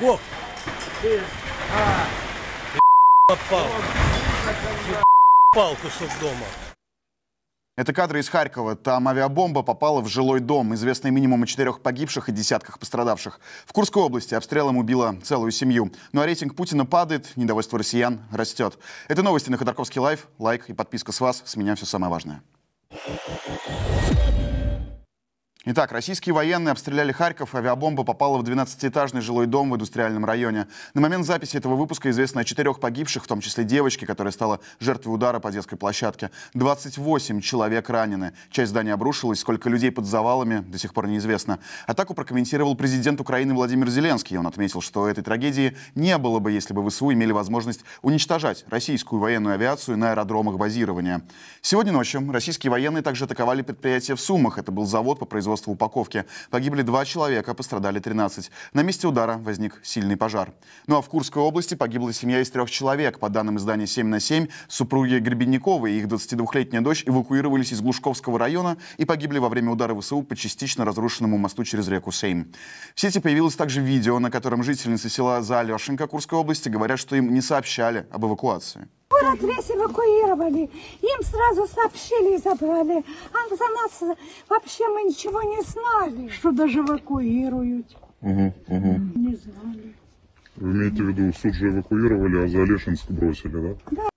Гоп! Ты... А... попал. Ты попал кусок дома. Это кадры из Харькова. Там авиабомба попала в жилой дом. Известно минимум о четырех погибших и десятках пострадавших. В Курской области обстрелом убила целую семью. Ну а рейтинг Путина падает, недовольство россиян растет. Это новости на Ходорковский лайф. Лайк и подписка с вас. С меня все самое важное. Итак, российские военные обстреляли Харьков, авиабомба попала в 12-этажный жилой дом в индустриальном районе. На момент записи этого выпуска известно о четырех погибших, в том числе девочке, которая стала жертвой удара по детской площадке. 28 человек ранены. Часть здания обрушилась, сколько людей под завалами до сих пор неизвестно. Атаку прокомментировал президент Украины Владимир Зеленский. Он отметил, что этой трагедии не было бы, если бы ВСУ имели возможность уничтожать российскую военную авиацию на аэродромах базирования. Сегодня ночью российские военные также атаковали предприятие в Сумах. Это был завод по производству производства упаковки. Погибли два человека, пострадали 13. На месте удара возник сильный пожар. Ну а в Курской области погибла семья из трех человек. По данным издания «7 на 7», супруги Гребенниковы и их 22-летняя дочь эвакуировались из Глушковского района и погибли во время удара ВСУ по частично разрушенному мосту через реку Сейм. В сети появилось также видео, на котором жительницы села Заалешенко Курской области говорят, что им не сообщали об эвакуации. Город весь эвакуировали. Им сразу сообщили и забрали. А за нас вообще мы ничего не знали, что даже эвакуируют. Угу, угу. Не знали. Вы имеете в виду, суд же эвакуировали, а за Олешинск бросили, да? Да.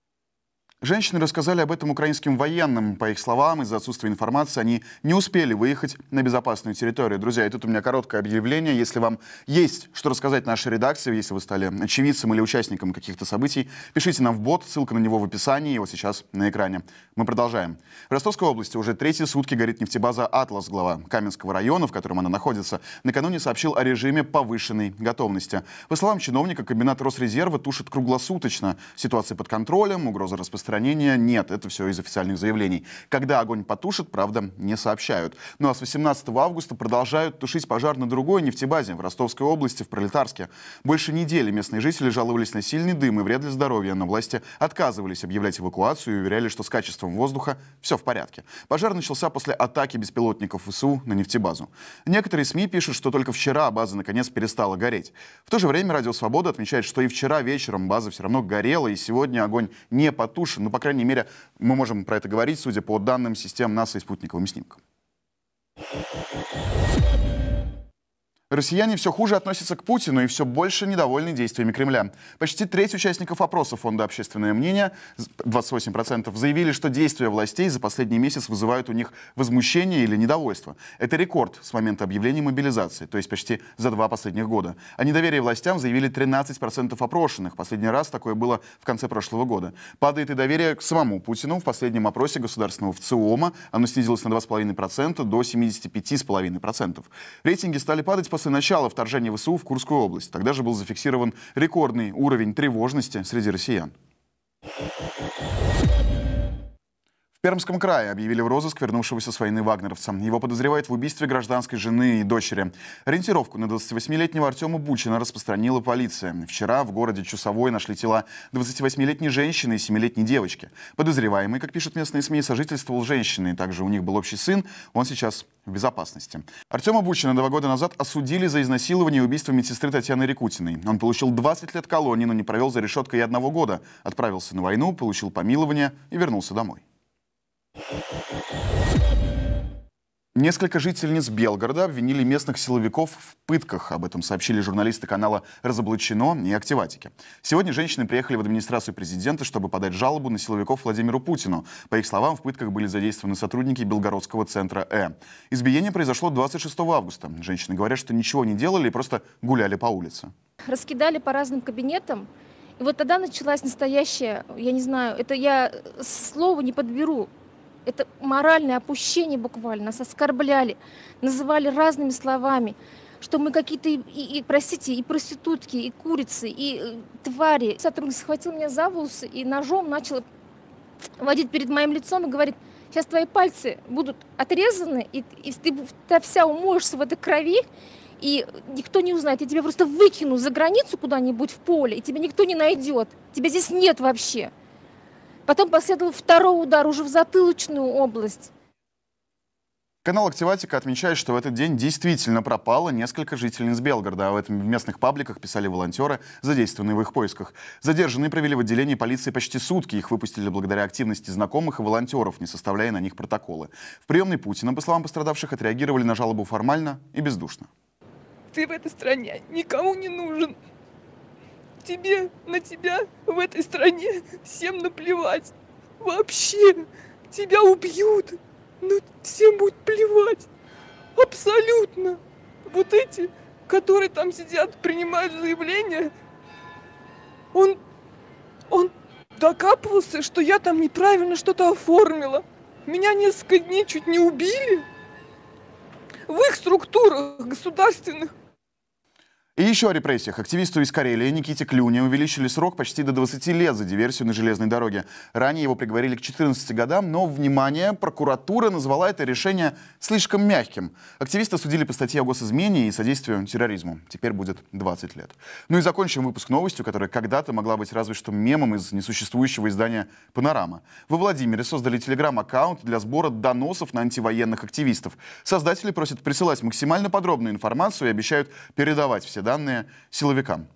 Женщины рассказали об этом украинским военным. По их словам, из-за отсутствия информации они не успели выехать на безопасную территорию. Друзья, и тут у меня короткое объявление. Если вам есть что рассказать нашей редакции, если вы стали очевидцем или участником каких-то событий, пишите нам в бот, ссылка на него в описании, его сейчас на экране. Мы продолжаем. В Ростовской области уже третьи сутки горит нефтебаза «Атлас», глава Каменского района, в котором она находится, накануне сообщил о режиме повышенной готовности. По словам чиновника, комбинат Росрезерва тушит круглосуточно. Ситуация под контролем, угроза распространения распространения нет. Это все из официальных заявлений. Когда огонь потушит, правда, не сообщают. Ну а с 18 августа продолжают тушить пожар на другой нефтебазе в Ростовской области, в Пролетарске. Больше недели местные жители жаловались на сильный дым и вред для здоровья, но власти отказывались объявлять эвакуацию и уверяли, что с качеством воздуха все в порядке. Пожар начался после атаки беспилотников ВСУ на нефтебазу. Некоторые СМИ пишут, что только вчера база наконец перестала гореть. В то же время Радио Свобода отмечает, что и вчера вечером база все равно горела, и сегодня огонь не потушен больше, ну, по крайней мере, мы можем про это говорить, судя по данным систем НАСА и спутниковым снимкам. Россияне все хуже относятся к Путину и все больше недовольны действиями Кремля. Почти треть участников опроса Фонда «Общественное мнение», 28%, заявили, что действия властей за последний месяц вызывают у них возмущение или недовольство. Это рекорд с момента объявления мобилизации, то есть почти за два последних года. О недоверии властям заявили 13% опрошенных. Последний раз такое было в конце прошлого года. Падает и доверие к самому Путину. В последнем опросе государственного ВЦИОМа оно снизилось на 2,5% до 75,5%. Рейтинги стали падать по после начала вторжения ВСУ в Курскую область. Тогда же был зафиксирован рекордный уровень тревожности среди россиян. Пермском крае объявили в розыск вернувшегося с войны вагнеровца. Его подозревают в убийстве гражданской жены и дочери. Ориентировку на 28-летнего Артема Бучина распространила полиция. Вчера в городе Чусовой нашли тела 28-летней женщины и 7-летней девочки. Подозреваемый, как пишут местные СМИ, сожительствовал с женщиной. Также у них был общий сын. Он сейчас в безопасности. Артема Бучина два года назад осудили за изнасилование и убийство медсестры Татьяны Рекутиной. Он получил 20 лет колонии, но не провел за решеткой и одного года. Отправился на войну, получил помилование и вернулся домой. Несколько жительниц Белгорода обвинили местных силовиков в пытках. Об этом сообщили журналисты канала «Разоблачено» и «Активатики». Сегодня женщины приехали в администрацию президента, чтобы подать жалобу на силовиков Владимиру Путину. По их словам, в пытках были задействованы сотрудники Белгородского центра «Э». Избиение произошло 26 августа. Женщины говорят, что ничего не делали и просто гуляли по улице. Раскидали по разным кабинетам. И вот тогда началась настоящая, я не знаю, это я слово не подберу, это моральное опущение буквально. Нас оскорбляли, называли разными словами, что мы какие-то, и, и, простите, и проститутки, и курицы, и, и э, твари. Сотрудник схватил меня за волосы и ножом начал водить перед моим лицом и говорит, сейчас твои пальцы будут отрезаны, и, и ты, ты вся умоешься в этой крови, и никто не узнает. Я тебя просто выкину за границу куда-нибудь в поле, и тебя никто не найдет. Тебя здесь нет вообще. Потом последовал второй удар уже в затылочную область. Канал «Активатика» отмечает, что в этот день действительно пропало несколько жительниц Белгорода. Об а этом в местных пабликах писали волонтеры, задействованные в их поисках. Задержанные провели в отделении полиции почти сутки. Их выпустили благодаря активности знакомых и волонтеров, не составляя на них протоколы. В приемной Путина, по словам пострадавших, отреагировали на жалобу формально и бездушно. Ты в этой стране никому не нужен тебе, на тебя в этой стране всем наплевать. Вообще, тебя убьют. Ну, всем будет плевать. Абсолютно. Вот эти, которые там сидят, принимают заявление, он, он докапывался, что я там неправильно что-то оформила. Меня несколько дней чуть не убили. В их структурах государственных и еще о репрессиях. Активисту из Карелии Никите Клюне увеличили срок почти до 20 лет за диверсию на железной дороге. Ранее его приговорили к 14 годам, но, внимание, прокуратура назвала это решение слишком мягким. Активиста судили по статье о госизмене и содействию терроризму. Теперь будет 20 лет. Ну и закончим выпуск новостью, которая когда-то могла быть разве что мемом из несуществующего издания «Панорама». Во Владимире создали телеграм-аккаунт для сбора доносов на антивоенных активистов. Создатели просят присылать максимально подробную информацию и обещают передавать все данные силовикам.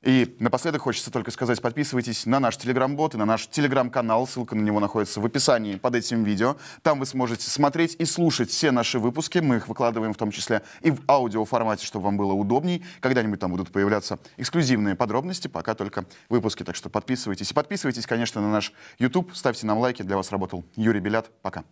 И напоследок хочется только сказать, подписывайтесь на наш телеграм-бот и на наш телеграм-канал, ссылка на него находится в описании под этим видео. Там вы сможете смотреть и слушать все наши выпуски, мы их выкладываем в том числе и в аудиоформате, чтобы вам было удобней. Когда-нибудь там будут появляться эксклюзивные подробности, пока только выпуски, так что подписывайтесь. И подписывайтесь, конечно, на наш YouTube, ставьте нам лайки, для вас работал Юрий Белят, пока.